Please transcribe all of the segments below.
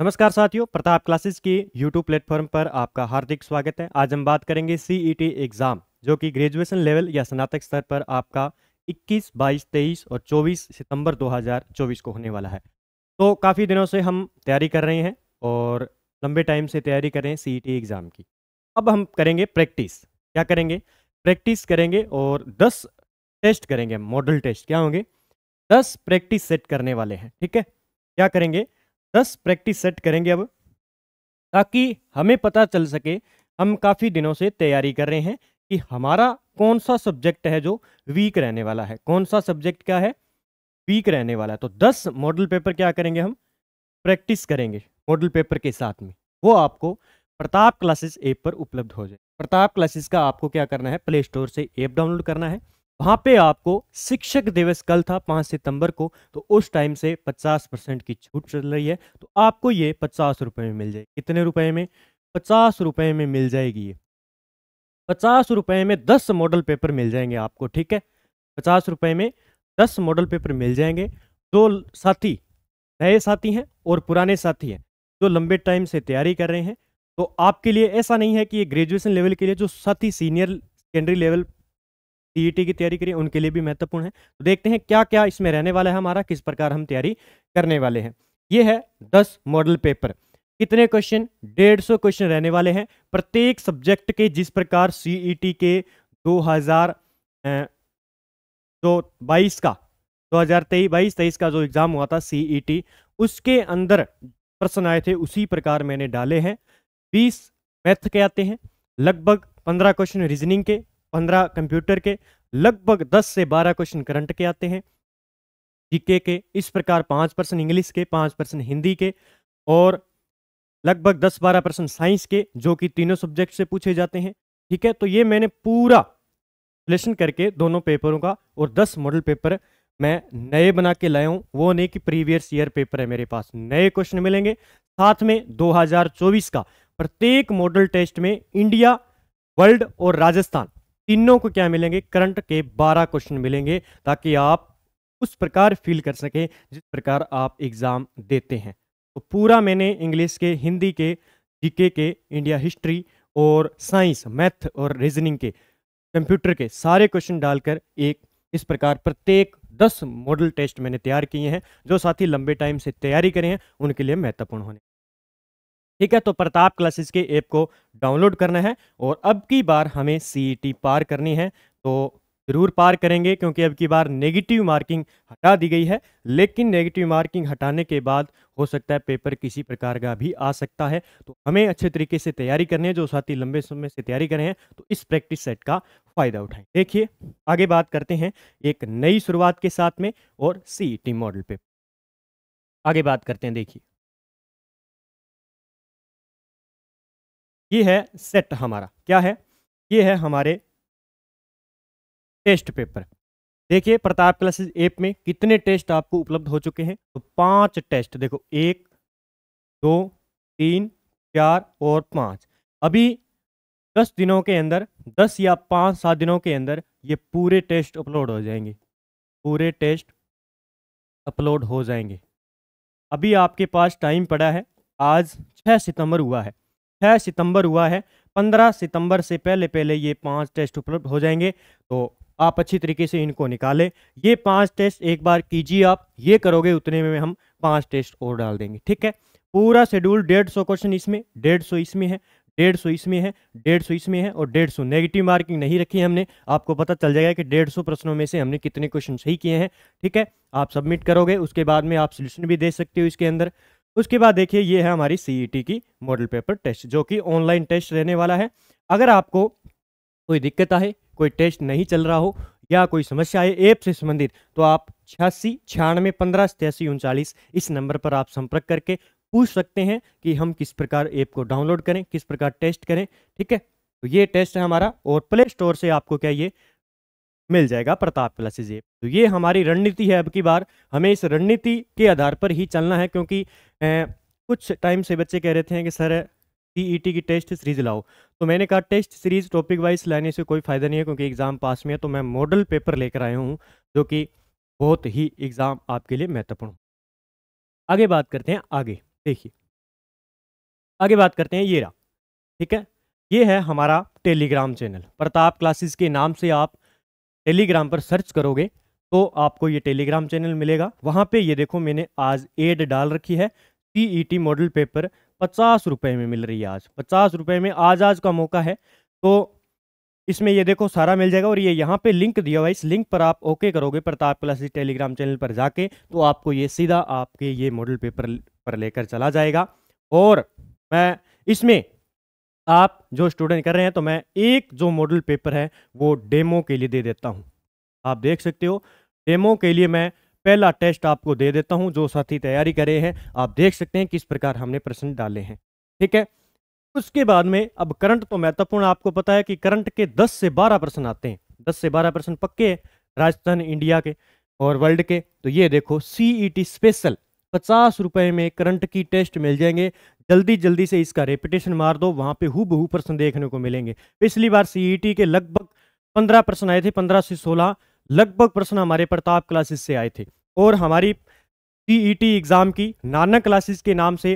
नमस्कार साथियों प्रताप क्लासेस की YouTube प्लेटफॉर्म पर आपका हार्दिक स्वागत है आज हम बात करेंगे सीईटी एग्जाम e जो कि ग्रेजुएशन लेवल या स्नातक स्तर पर आपका 21, 22, 23 और 24 सितंबर 2024 को होने वाला है तो काफ़ी दिनों से हम तैयारी कर रहे हैं और लंबे टाइम से तैयारी कर रहे हैं सीईटी एग्ज़ाम e की अब हम करेंगे प्रैक्टिस क्या करेंगे प्रैक्टिस करेंगे और दस टेस्ट करेंगे मॉडल टेस्ट क्या होंगे दस प्रैक्टिस सेट करने वाले हैं ठीक है क्या करेंगे दस प्रैक्टिस सेट करेंगे अब ताकि हमें पता चल सके हम काफ़ी दिनों से तैयारी कर रहे हैं कि हमारा कौन सा सब्जेक्ट है जो वीक रहने वाला है कौन सा सब्जेक्ट क्या है वीक रहने वाला है तो दस मॉडल पेपर क्या करेंगे हम प्रैक्टिस करेंगे मॉडल पेपर के साथ में वो आपको प्रताप क्लासेस ऐप पर उपलब्ध हो जाए प्रताप क्लासेस का आपको क्या करना है प्ले स्टोर से ऐप डाउनलोड करना है वहां पे आपको शिक्षक दिवस कल था पांच सितंबर को तो उस टाइम से पचास परसेंट की छूट चल रही है तो आपको ये पचास रुपए में मिल जाएगी कितने रुपए में पचास रुपए में मिल जाएगी ये पचास रुपए में दस मॉडल पेपर मिल जाएंगे आपको ठीक है पचास रुपए में दस मॉडल पेपर मिल जाएंगे दो साथी नए साथी हैं और पुराने साथी हैं जो लंबे टाइम से तैयारी कर रहे हैं तो आपके लिए ऐसा नहीं है कि ये ग्रेजुएशन लेवल के लिए जो साथी senior secondary level TET e e की तैयारी करिए उनके लिए भी महत्वपूर्ण है तो देखते हैं क्या क्या इसमें रहने वाला है हमारा किस प्रकार हम तैयारी करने वाले हैं ये है दस मॉडल पेपर कितने क्वेश्चन डेढ़ सौ क्वेश्चन रहने वाले हैं प्रत्येक सब्जेक्ट के जिस प्रकार सीईटी e के दो हजार जो बाईस का दो हजार तेईस बाईस तेईस का जो एग्ज़ाम हुआ था सीईटी उसके अंदर प्रश्न आए थे उसी प्रकार मैंने डाले हैं बीस मैथ के आते हैं लगभग पंद्रह क्वेश्चन रीजनिंग के पंद्रह कंप्यूटर के लगभग दस से बारह क्वेश्चन करंट के आते हैं जीके के इस प्रकार पाँच परसेंट इंग्लिश के पाँच परसेंट हिंदी के और लगभग दस बारह परसेंट साइंस के जो कि तीनों सब्जेक्ट से पूछे जाते हैं ठीक है तो ये मैंने पूरा विश्लेषण करके दोनों पेपरों का और दस मॉडल पेपर मैं नए बना के लाया हूँ वो नहीं कि प्रीवियस ईयर पेपर है मेरे पास नए क्वेश्चन मिलेंगे साथ में 2024 का प्रत्येक मॉडल टेस्ट में इंडिया वर्ल्ड और राजस्थान तीनों को क्या मिलेंगे करंट के 12 क्वेश्चन मिलेंगे ताकि आप उस प्रकार फील कर सकें जिस प्रकार आप एग्ज़ाम देते हैं तो पूरा मैंने इंग्लिश के हिंदी के जीके के इंडिया हिस्ट्री और साइंस मैथ और रीजनिंग के कंप्यूटर के सारे क्वेश्चन डालकर एक इस प्रकार प्रत्येक दस मॉडल टेस्ट मैंने तैयार किए हैं जो साथी लंबे टाइम से तैयारी करें हैं उनके लिए महत्वपूर्ण होने ठीक है तो प्रताप क्लासेस के ऐप को डाउनलोड करना है और अब की बार हमें सी e पार करनी है तो ज़रूर पार करेंगे क्योंकि अब की बार नेगेटिव मार्किंग हटा दी गई है लेकिन नेगेटिव मार्किंग हटाने के बाद हो सकता है पेपर किसी प्रकार का भी आ सकता है तो हमें अच्छे तरीके से तैयारी करनी है जो साथी लंबे समय से तैयारी करें हैं तो इस प्रैक्टिस सेट का फ़ायदा उठाएं देखिए आगे बात करते हैं एक नई शुरुआत के साथ में और सी मॉडल e पे आगे बात करते हैं देखिए ये है सेट हमारा क्या है ये है हमारे टेस्ट पेपर देखिए प्रताप क्लासेस ऐप में कितने टेस्ट आपको उपलब्ध हो चुके हैं तो पांच टेस्ट देखो एक दो तीन चार और पाँच अभी दस दिनों के अंदर दस या पाँच सात दिनों के अंदर ये पूरे टेस्ट अपलोड हो जाएंगे पूरे टेस्ट अपलोड हो जाएंगे अभी आपके पास टाइम पड़ा है आज छः सितंबर हुआ है छः सितंबर हुआ है पंद्रह सितंबर से पहले पहले ये पांच टेस्ट उपलब्ध हो जाएंगे तो आप अच्छी तरीके से इनको निकालें ये पांच टेस्ट एक बार कीजिए आप ये करोगे उतने में हम पांच टेस्ट और डाल देंगे ठीक है पूरा शेड्यूल डेढ़ सौ क्वेश्चन इसमें डेढ़ सौ इसमें है डेढ़ सौ इसमें है डेढ़ सौ इसमें है और डेढ़ सौ नेगेटिव मार्किंग नहीं रखी है हमने आपको पता चल जाएगा कि डेढ़ सौ प्रश्नों में से हमने कितने क्वेश्चन सही किए हैं ठीक है आप सबमिट करोगे उसके बाद में आप सोल्यूशन भी दे सकते हो इसके अंदर उसके बाद देखिए ये है हमारी सीई e की मॉडल पेपर टेस्ट जो कि ऑनलाइन टेस्ट रहने वाला है अगर आपको कोई दिक्कत आए कोई टेस्ट नहीं चल रहा हो या कोई समस्या है ऐप से संबंधित तो आप छियासी छियानवे पंद्रह सतासी उनचालीस इस नंबर पर आप संपर्क करके पूछ सकते हैं कि हम किस प्रकार ऐप को डाउनलोड करें किस प्रकार टेस्ट करें ठीक है तो ये टेस्ट है हमारा और प्ले स्टोर से आपको क्या ये मिल जाएगा प्रताप प्लस जेब तो ये हमारी रणनीति है अब की बार हमें इस रणनीति के आधार पर ही चलना है क्योंकि ए, कुछ टाइम से बच्चे कह रहे थे कि सर टी e की टेस्ट सीरीज लाओ तो मैंने कहा टेस्ट सीरीज टॉपिक वाइज लाने से कोई फ़ायदा नहीं है क्योंकि एग्ज़ाम पास में है तो मैं मॉडल पेपर लेकर आया हूँ जो कि बहुत ही एग्ज़ाम आपके लिए महत्वपूर्ण आगे बात करते हैं आगे देखिए आगे बात करते हैं ये रहा ठीक है ये है हमारा टेलीग्राम चैनल प्रताप क्लासेस के नाम से आप टेलीग्राम पर सर्च करोगे तो आपको ये टेलीग्राम चैनल मिलेगा वहाँ पे ये देखो मैंने आज एड डाल रखी है टी मॉडल पेपर पचास रुपये में मिल रही है आज पचास रुपये में आज आज का मौका है तो इसमें ये देखो सारा मिल जाएगा और ये यहाँ पे लिंक दिया हुआ इस लिंक पर आप ओके करोगे प्रताप प्लस टेलीग्राम चैनल पर जाके तो आपको ये सीधा आपके ये मॉडल पेपर पर लेकर चला जाएगा और मैं इसमें आप जो स्टूडेंट कर रहे हैं तो मैं एक जो मॉडल पेपर है वो डेमो के लिए दे देता हूँ आप देख सकते हो डेमो के लिए मैं पहला टेस्ट आपको दे देता हूँ जो साथी तैयारी करे हैं आप देख सकते हैं किस प्रकार हमने प्रश्न डाले हैं ठीक है उसके बाद में अब करंट तो महत्वपूर्ण आपको पता है कि करंट के 10 से 12 प्रश्न आते हैं 10 से 12 प्रश्न पक्के राजस्थान इंडिया के और वर्ल्ड के तो ये देखो सीईटी स्पेशल e पचास रुपए में करंट की टेस्ट मिल जाएंगे जल्दी जल्दी से इसका रेपिटेशन मार दो वहाँ पे हु बहु प्रश्न देखने को मिलेंगे पिछली बार सीई e के लगभग पंद्रह प्रश्न आए थे पंद्रह से सोलह लगभग प्रश्न हमारे प्रताप क्लासेस से आए थे और हमारी सीई एग्ज़ाम e की नानक क्लासेस के नाम से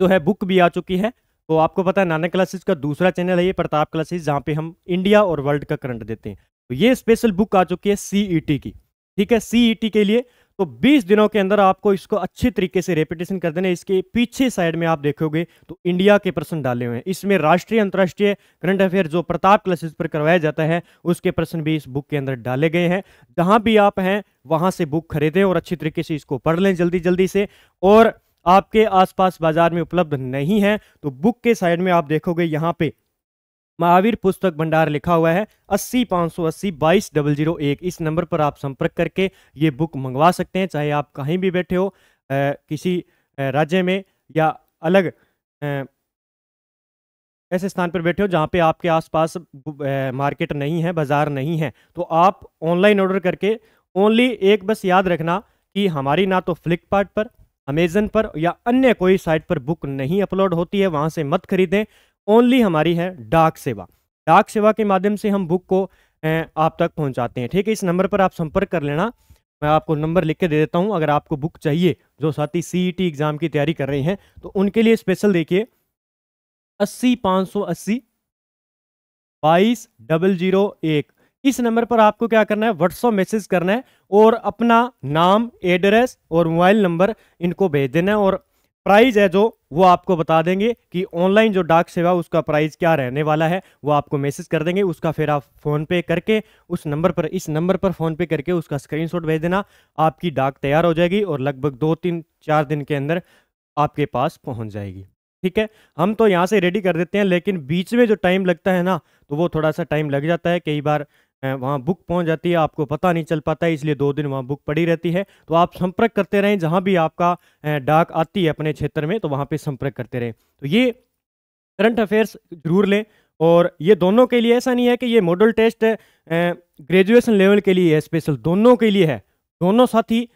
जो है बुक भी आ चुकी है तो आपको पता है नानक क्लासेस का दूसरा चैनल है ये प्रताप क्लासेस जहाँ पे हम इंडिया और वर्ल्ड का करंट देते हैं तो ये स्पेशल बुक आ चुकी है सीई e की ठीक है सीई के लिए तो 20 दिनों के अंदर आपको इसको अच्छे तरीके से रेपिटेशन कर देना इसके पीछे साइड में आप देखोगे तो इंडिया के प्रश्न डाले हुए हैं इसमें राष्ट्रीय अंतर्राष्ट्रीय करंट अफेयर जो प्रताप क्लासेस पर करवाया जाता है उसके प्रश्न भी इस बुक के अंदर डाले गए हैं जहां भी आप हैं वहां से बुक खरीदें और अच्छी तरीके से इसको पढ़ लें जल्दी जल्दी से और आपके आसपास बाजार में उपलब्ध नहीं है तो बुक के साइड में आप देखोगे यहाँ पे महावीर पुस्तक भंडार लिखा हुआ है अस्सी पाँच सौ अस्सी बाईस डबल जीरो एक इस नंबर पर आप संपर्क करके ये बुक मंगवा सकते हैं चाहे आप कहीं भी बैठे हो आ, किसी राज्य में या अलग आ, ऐसे स्थान पर बैठे हो जहाँ पे आपके आसपास मार्केट नहीं है बाज़ार नहीं है तो आप ऑनलाइन ऑर्डर करके ओनली एक बस याद रखना कि हमारी ना तो फ्लिपकार्ट पर अमेज़न पर या अन्य कोई साइट पर बुक नहीं अपलोड होती है वहाँ से मत खरीदें ओनली हमारी है डाक सेवा डाक सेवा के माध्यम से हम बुक को आप तक पहुंचाते हैं ठीक है इस नंबर पर आप संपर्क कर लेना मैं आपको नंबर लिख के दे देता हूं अगर आपको बुक चाहिए जो साथी सी e एग्ज़ाम की तैयारी कर रहे हैं तो उनके लिए स्पेशल देखिए अस्सी पाँच सौ अस्सी बाईस डबल जीरो एक इस नंबर पर आपको क्या करना है व्हाट्सअप मैसेज करना है और अपना नाम एड्रेस और मोबाइल नंबर इनको भेज देना है और प्राइज़ है जो वो आपको बता देंगे कि ऑनलाइन जो डाक सेवा उसका प्राइस क्या रहने वाला है वो आपको मैसेज कर देंगे उसका फिर आप फ़ोन पे करके उस नंबर पर इस नंबर पर फ़ोन पे करके उसका स्क्रीनशॉट भेज देना आपकी डाक तैयार हो जाएगी और लगभग दो तीन चार दिन के अंदर आपके पास पहुंच जाएगी ठीक है हम तो यहाँ से रेडी कर देते हैं लेकिन बीच में जो टाइम लगता है ना तो वो थोड़ा सा टाइम लग जाता है कई बार वहाँ बुक पहुँच जाती है आपको पता नहीं चल पाता है इसलिए दो दिन वहाँ बुक पड़ी रहती है तो आप संपर्क करते रहें जहाँ भी आपका डाक आती है अपने क्षेत्र में तो वहाँ पर संपर्क करते रहें तो ये करंट अफेयर्स जरूर लें और ये दोनों के लिए ऐसा नहीं है कि ये मॉडल टेस्ट ग्रेजुएशन लेवल के लिए है स्पेशल दोनों के लिए है दोनों साथी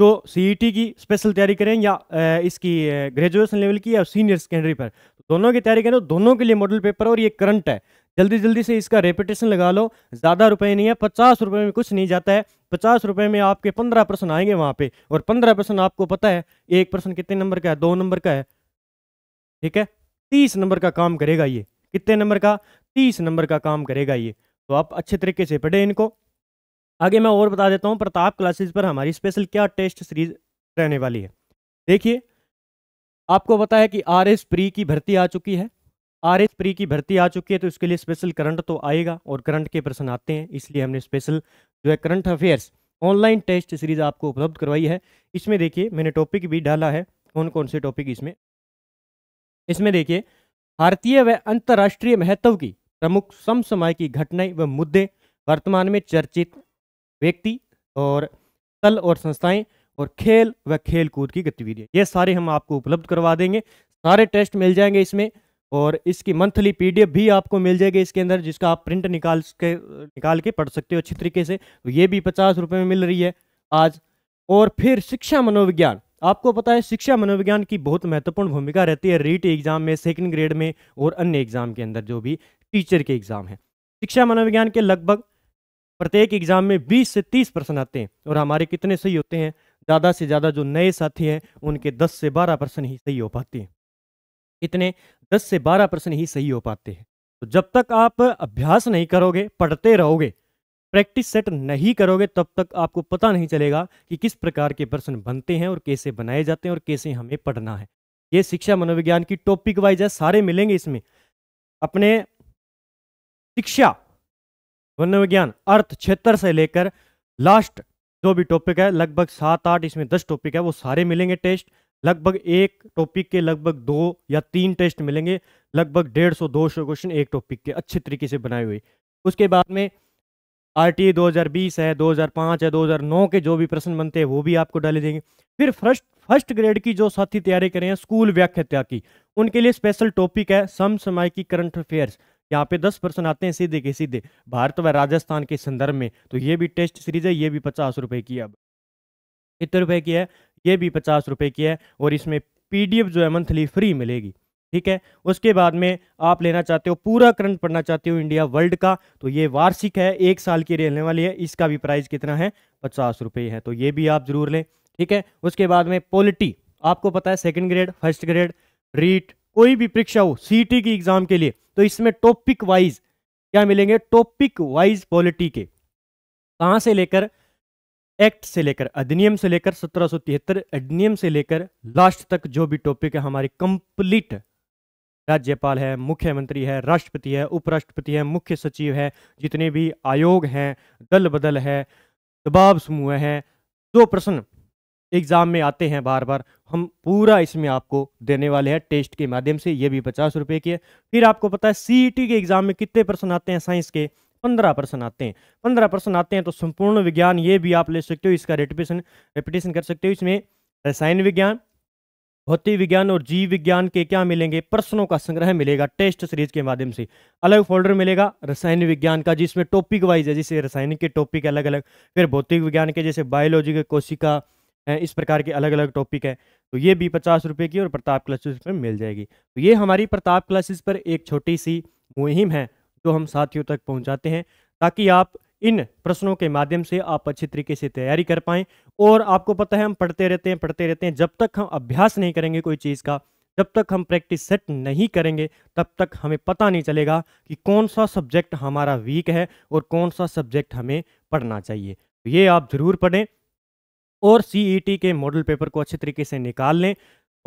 तो सी e की स्पेशल तैयारी करें या इसकी ग्रेजुएशन लेवल की या सीनियर सेकेंडरी पर तो दोनों की तैयारी करें दोनों के लिए मॉडल पेपर और ये करंट है जल्दी जल्दी से इसका रेपिटेशन लगा लो ज़्यादा रुपए नहीं है पचास रुपये में कुछ नहीं जाता है पचास रुपये में आपके पंद्रह प्रश्न आएंगे वहाँ पे और पंद्रह प्रश्न आपको पता है एक प्रश्न कितने नंबर का है दो नंबर का है ठीक है तीस नंबर का काम करेगा ये कितने नंबर का तीस नंबर का काम करेगा ये तो आप अच्छे तरीके से पढ़े इनको आगे मैं और बता देता हूँ प्रताप क्लासेस पर हमारी स्पेशल क्या टेस्ट सीरीज रहने वाली है देखिए आपको पता है कि आर एस प्री की भर्ती आ चुकी है आर एस प्री की भर्ती आ चुकी है तो इसके लिए स्पेशल करंट तो आएगा और करंट के प्रश्न आते हैं इसलिए हमने स्पेशल जो है current affairs online test series आपको उपलब्ध करवाई है इसमें देखिए मैंने टॉपिक भी डाला है कौन कौन से टॉपिक इसमें इसमें देखिए भारतीय व अंतर्राष्ट्रीय महत्व की प्रमुख समसमाय की घटनाएं व मुद्दे वर्तमान में चर्चित व्यक्ति और स्थल और संस्थाएं और खेल व खेल कूद की गतिविधियाँ ये सारे हम आपको उपलब्ध करवा देंगे सारे टेस्ट मिल जाएंगे इसमें और इसकी मंथली पीडीएफ भी आपको मिल जाएगी इसके अंदर जिसका आप प्रिंट निकाल के निकाल के पढ़ सकते हो अच्छी तरीके से तो ये भी पचास रुपये में मिल रही है आज और फिर शिक्षा मनोविज्ञान आपको पता है शिक्षा मनोविज्ञान की बहुत महत्वपूर्ण भूमिका रहती है रीट एग्जाम में सेकंड ग्रेड में और अन्य एग्जाम के अंदर जो भी टीचर के एग्जाम है शिक्षा मनोविज्ञान के लगभग प्रत्येक एग्जाम में 20 से 30 प्रश्न आते हैं और हमारे कितने सही होते हैं ज़्यादा से ज़्यादा जो नए साथी हैं उनके 10 से 12 प्रश्न ही सही हो पाते हैं कितने 10 से 12 प्रश्न ही सही हो पाते हैं तो जब तक आप अभ्यास नहीं करोगे पढ़ते रहोगे प्रैक्टिस सेट नहीं करोगे तब तक आपको पता नहीं चलेगा कि किस प्रकार के प्रश्न बनते हैं और कैसे बनाए जाते हैं और कैसे हमें पढ़ना है ये शिक्षा मनोविज्ञान की टॉपिक वाइज है सारे मिलेंगे इसमें अपने शिक्षा वर्ण विज्ञान अर्थ क्षेत्र से लेकर लास्ट जो भी टॉपिक है लगभग सात आठ इसमें दस टॉपिक है वो सारे मिलेंगे टेस्ट लगभग एक टॉपिक के लगभग दो या तीन टेस्ट मिलेंगे लगभग डेढ़ सौ दो सौ क्वेश्चन एक टॉपिक के अच्छे तरीके से बनाए हुए उसके बाद में आर टी दो हज़ार बीस है दो हज़ार है दो हज़ार नौ के जो भी प्रश्न बनते हैं वो भी आपको डाले देंगे फिर फर्स्ट फर्स्ट ग्रेड की जो साथी तैयारी करें स्कूल व्याख्या की उनके लिए स्पेशल टॉपिक है सम समय की करंट अफेयर्स यहाँ पे दस प्रश्न आते हैं सीधे के सीधे भारत व राजस्थान के संदर्भ में तो ये भी टेस्ट सीरीज है ये भी पचास रुपए की अब कितने रुपए की है ये भी पचास रुपये की है और इसमें पीडीएफ जो है मंथली फ्री मिलेगी ठीक है उसके बाद में आप लेना चाहते हो पूरा करंट पढ़ना चाहते हो इंडिया वर्ल्ड का तो ये वार्षिक है एक साल की रहने वाली है इसका भी प्राइस कितना है पचास रुपये है तो ये भी आप जरूर लें ठीक है उसके बाद में पॉलिटी आपको पता है second grade first grade REET कोई भी परीक्षा हो सी की एग्जाम के लिए तो इसमें टॉपिक वाइज क्या मिलेंगे टॉपिक वाइज पॉलिटी के कहा से लेकर एक्ट से लेकर अधिनियम से लेकर सत्रह अधिनियम से लेकर लास्ट तक जो भी टॉपिक है हमारी कंप्लीट राज्यपाल है मुख्यमंत्री है राष्ट्रपति है उपराष्ट्रपति है मुख्य सचिव है जितने भी आयोग हैं दल बदल है दबाव समूह है जो प्रश्न एग्ज़ाम में आते हैं बार बार हम पूरा इसमें आपको देने वाले हैं टेस्ट के माध्यम से ये भी पचास रुपये की है फिर आपको पता है सीई e के एग्ज़ाम में कितने प्रश्न आते हैं साइंस के पंद्रह परसेंट आते हैं पंद्रह परसेंट आते हैं तो संपूर्ण विज्ञान ये भी आप ले सकते हो इसका रेपिटेशन रेपिटेशन कर सकते हो इसमें रसायन विज्ञान भौतिक विज्ञान और जीव विज्ञान के क्या मिलेंगे प्रश्नों का संग्रह मिलेगा टेस्ट सीरीज के माध्यम से अलग फोल्डर मिलेगा रसायन विज्ञान का जिसमें टॉपिक वाइज है जैसे रसायनिक के टॉपिक अलग अलग फिर भौतिक विज्ञान के जैसे बायोलॉजी के कोशिका इस प्रकार के अलग अलग टॉपिक हैं तो ये भी पचास रुपये की और प्रताप क्लासेस पर मिल जाएगी तो ये हमारी प्रताप क्लासेस पर एक छोटी सी मुहिम है जो हम साथियों तक पहुँचाते हैं ताकि आप इन प्रश्नों के माध्यम से आप अच्छी तरीके से तैयारी कर पाएँ और आपको पता है हम पढ़ते रहते हैं पढ़ते रहते हैं जब तक हम अभ्यास नहीं करेंगे कोई चीज़ का जब तक हम प्रैक्टिस सेट नहीं करेंगे तब तक हमें पता नहीं चलेगा कि कौन सा सब्जेक्ट हमारा वीक है और कौन सा सब्जेक्ट हमें पढ़ना चाहिए तो ये आप ज़रूर पढ़ें और सी e के मॉडल पेपर को अच्छे तरीके से निकाल लें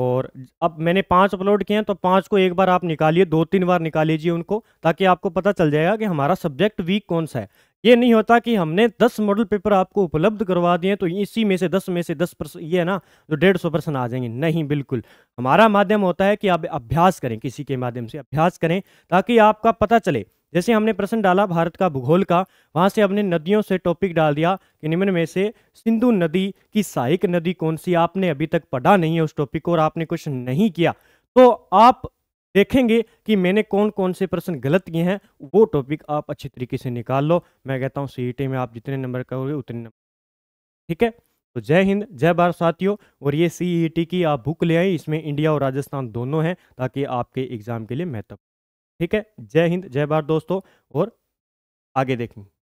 और अब मैंने पांच अपलोड किए हैं तो पांच को एक बार आप निकालिए दो तीन बार निकाल लीजिए उनको ताकि आपको पता चल जाएगा कि हमारा सब्जेक्ट वीक कौन सा है ये नहीं होता कि हमने दस मॉडल पेपर आपको उपलब्ध करवा दिए तो इसी में से दस में से दस परसेंट ये है ना तो डेढ़ सौ परसेंट आ जाएंगे नहीं बिल्कुल हमारा माध्यम होता है कि आप अभ्यास करें किसी के माध्यम से अभ्यास करें ताकि आपका पता चले जैसे हमने प्रश्न डाला भारत का भूगोल का वहाँ से हमने नदियों से टॉपिक डाल दिया कि निम्न में से सिंधु नदी की सहायक नदी कौन सी आपने अभी तक पढ़ा नहीं है उस टॉपिक को और आपने कुछ नहीं किया तो आप देखेंगे कि मैंने कौन कौन से प्रश्न गलत किए हैं वो टॉपिक आप अच्छे तरीके से निकाल लो मैं कहता हूँ सी e में आप जितने नंबर करोगे उतने नंबर ठीक है तो जय हिंद जय भारत साथियों और ये सी e की आप बुक ले आई इसमें इंडिया और राजस्थान दोनों हैं ताकि आपके एग्जाम के लिए महत्व ठीक है जय हिंद जय भारत दोस्तों और आगे देखें